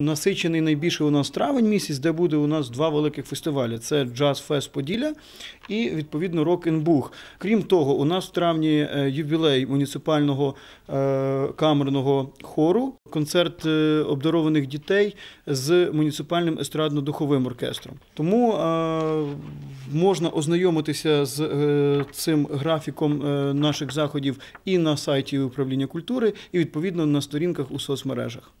Насичений найбільше у нас травень місяць, де буде у нас два великих фестивалі: це Джаз Фест Поділля і відповідно рок н бух Крім того, у нас в травні е, ювілей муніципального е, камерного хору, концерт е, обдарованих дітей з муніципальним естрадно-духовим оркестром. Тому можна ознайомитися з цим графіком наших заходів і на сайті управління культури, і відповідно на сторінках у соцмережах.